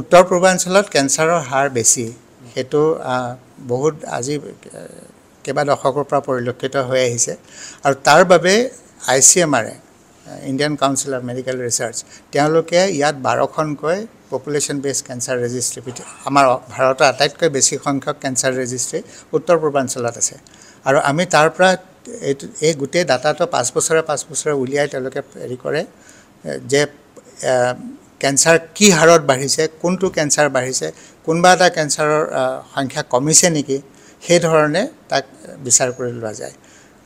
উত্তৰ পূৰ্বাঞ্চলত কেঞ্চাৰৰ হাৰ বেছি সেইটো বহুত আজি কেইবা দশকৰ পৰা পৰিলক্ষিত হৈ আহিছে আৰু তাৰ বাবে I C M R Indian council of medical research তেওঁলোকে ইয়াত বাৰখনকৈ পপুলেশ্যন বেছ কেঞ্চাৰ ৰেজিষ্ট্ৰি আমাৰ ভাৰতৰ আটাইতকৈ বেছি সংখ্যক কেঞ্চাৰ ৰেজিষ্ট্ৰি উত্তৰ পূৰ্বাঞ্চলত আছে আৰু আমি তাৰ পৰা এইটো এই গোটেই ডাটাটো পাঁচ বছৰে পাঁচ বছৰে উলিয়াই তেওঁলোকে হেৰি কৰে যে কেঞ্চাৰ কি হাৰত বাঢ়িছে কোনটো কেঞ্চাৰ বাঢ়িছে কোনোবা এটা কেঞ্চাৰৰ সংখ্যা কমিছে নেকি সেইধৰণে তাক বিচাৰ কৰি লোৱা যায়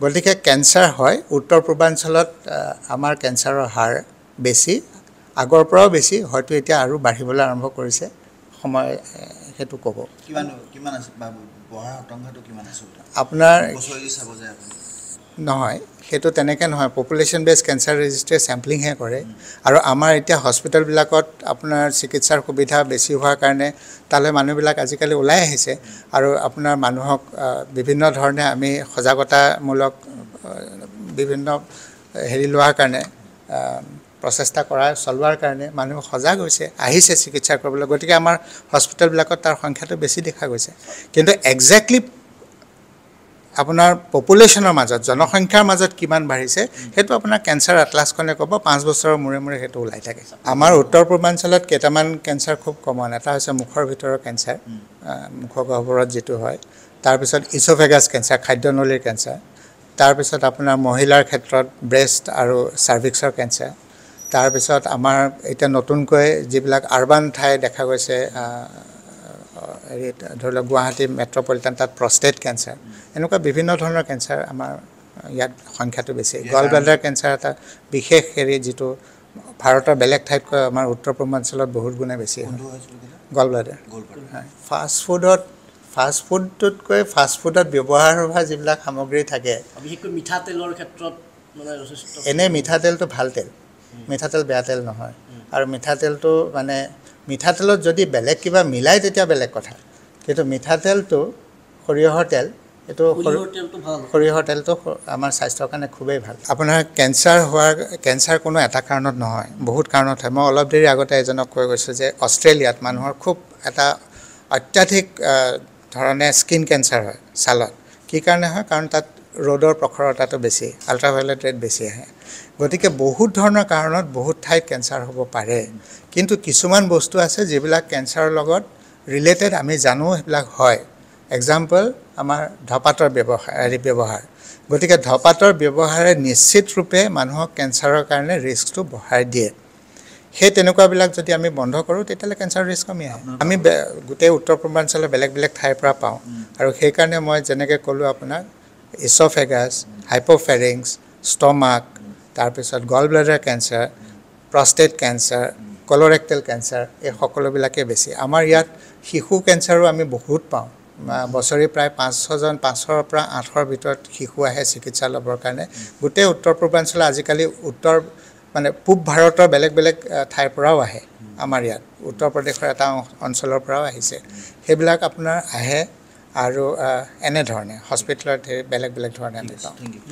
গতিকে কেঞ্চাৰ হয় উত্তৰ পূৰ্বাঞ্চলত আমাৰ কেঞ্চাৰৰ হাৰ বেছি আগৰ পৰাও বেছি হয়তো এতিয়া আৰু বাঢ়িবলৈ আৰম্ভ কৰিছে সময় সেইটো ক'ব কিমান কিমান আছে আপোনাৰ নহয় সেইটো তেনেকৈ নহয় পপুলেশ্যন বেছ কেঞ্চাৰ ৰেজিষ্ট্ৰে চেম্পলিংহে কৰে আৰু আমাৰ এতিয়া হস্পিটেলবিলাকত আপোনাৰ চিকিৎসাৰ সুবিধা বেছি হোৱাৰ কাৰণে তালৈ মানুহবিলাক আজিকালি ওলাই আহিছে আৰু আপোনাৰ মানুহক বিভিন্ন ধৰণে আমি সজাগতামূলক বিভিন্ন হেৰি লোৱাৰ কাৰণে প্ৰচেষ্টা কৰা চলোৱাৰ কাৰণে মানুহ সজাগ হৈছে আহিছে চিকিৎসা কৰিবলৈ গতিকে আমাৰ হস্পিটেলবিলাকত তাৰ সংখ্যাটো বেছি দেখা গৈছে কিন্তু একজেক্টলি আপোনাৰ পপুলেশ্যনৰ মাজত জনসংখ্যাৰ মাজত কিমান বাঢ়িছে সেইটো আপোনাৰ কেঞ্চাৰ আটলাছখনে ক'ব পাঁচ বছৰৰ মূৰে মূৰে সেইটো ওলাই থাকে আমাৰ উত্তৰ পূৰ্বাঞ্চলত কেইটামান কেঞ্চাৰ খুব কমন এটা হৈছে মুখৰ ভিতৰৰ কেঞ্চাৰ মুখৰ গহ্বৰত যিটো হয় তাৰপিছত ইছ'ফেগাছ কেঞ্চাৰ খাদ্য নলীৰ কেঞ্চাৰ তাৰপিছত আপোনাৰ মহিলাৰ ক্ষেত্ৰত ব্ৰেষ্ট আৰু চাৰ্ভিক্সৰ কেঞ্চাৰ তাৰপিছত আমাৰ এতিয়া নতুনকৈ যিবিলাক আৰ্বান ঠাই দেখা গৈছে হেৰি ধৰি লওক গুৱাহাটী মেট্ৰ'পলিটান তাত প্ৰষ্টেট কেঞ্চাৰ এনেকুৱা বিভিন্ন ধৰণৰ কেঞ্চাৰ আমাৰ ইয়াত সংখ্যাটো বেছি গল ব্লাডাৰ কেঞ্চাৰ এটা বিশেষ হেৰি যিটো ভাৰতৰ বেলেগ ঠাইতকৈ আমাৰ উত্তৰ পূৰ্বাঞ্চলত বহুত গুণে বেছি হয় গল ব্লাডাৰ হয় ফাষ্টফুডত ফাষ্টফুডটোতকৈ ফুডত ব্যৱহাৰ হোৱা যিবিলাক সামগ্ৰী থাকে বিশেষকৈ মিঠাতেলৰ ক্ষেত্ৰত এনেই মিঠাতেলটো ভাল তেল মিঠাতেল বেয়া তেল নহয় আৰু মিঠাতেলটো মানে মিঠাতেলত যদি বেলেগ কিবা মিলায় তেতিয়া বেলেগ কথা কিন্তু মিঠাতেলটো সৰিয়হৰ তেল এইটো সৰিয়হৰ তেলটো আমাৰ স্বাস্থ্যৰ কাৰণে খুবেই ভাল আপোনাৰ কেঞ্চাৰ হোৱাৰ কেঞ্চাৰ কোনো এটা কাৰণত নহয় বহুত কাৰণত হয় মই অলপ দেৰি আগতে এজনক কৈ গৈছোঁ যে অষ্ট্ৰেলিয়াত মানুহৰ খুব এটা অত্যাধিক ধৰণে স্কিন কেঞ্চাৰ হয় ছালত কি কাৰণে হয় কাৰণ তাত ৰ'দৰ প্ৰখৰতাটো বেছি আল্ট্ৰাভায়লেট ৰেড বেছি আহে গতিকে বহুত ধৰণৰ কাৰণত বহুত ঠাইত কেঞ্চাৰ হ'ব পাৰে কিন্তু কিছুমান বস্তু আছে যিবিলাক কেঞ্চাৰৰ লগত ৰিলেটেড আমি জানো সেইবিলাক হয় এক্সাম্পল আমাৰ ধপাতৰ ব্যৱহাৰ হেৰি ব্যৱহাৰ গতিকে ধপাতৰ ব্যৱহাৰে নিশ্চিতৰূপে মানুহক কেঞ্চাৰৰ কাৰণে ৰিস্কটো বঢ়াই দিয়ে সেই তেনেকুৱাবিলাক যদি আমি বন্ধ কৰোঁ তেতিয়াহ'লে কেঞ্চাৰৰ ৰিস্ক কমি আহে আমি গোটেই উত্তৰ পূৰ্বাঞ্চলৰ বেলেগ বেলেগ ঠাইৰ পৰা পাওঁ আৰু সেইকাৰণে মই যেনেকৈ ক'লোঁ আপোনাক ইছ'ফেগাছ হাইপ'ফেৰিংছ ষ্টমাক তাৰপিছত gall bladder cancer prostate cancer colorectal cancer এই সকলবিলাকে বেছি আমাৰ ইয়াত শিশু কেঞ্চাৰো আমি বহুত পাওঁ বছৰি প্ৰায় পাঁচ ছজন পাঁচৰ পৰা আঠৰ ভিতৰত শিশু আহে চিকিৎসা ল'বৰ কাৰণে গোটেই উত্তৰ পূৰ্বাঞ্চলৰ আজিকালি উত্তৰ মানে পূব ভাৰতৰ বেলেগ বেলেগ ঠাইৰ পৰাও আহে আমাৰ ইয়াত উত্তৰ প্ৰদেশৰ এটা অঞ্চলৰ পৰাও আহিছে সেইবিলাক আপোনাৰ আহে আৰু এনেধৰণে হস্পিটেলত বেলেগ বেলেগ ধৰণে আমি পাওঁ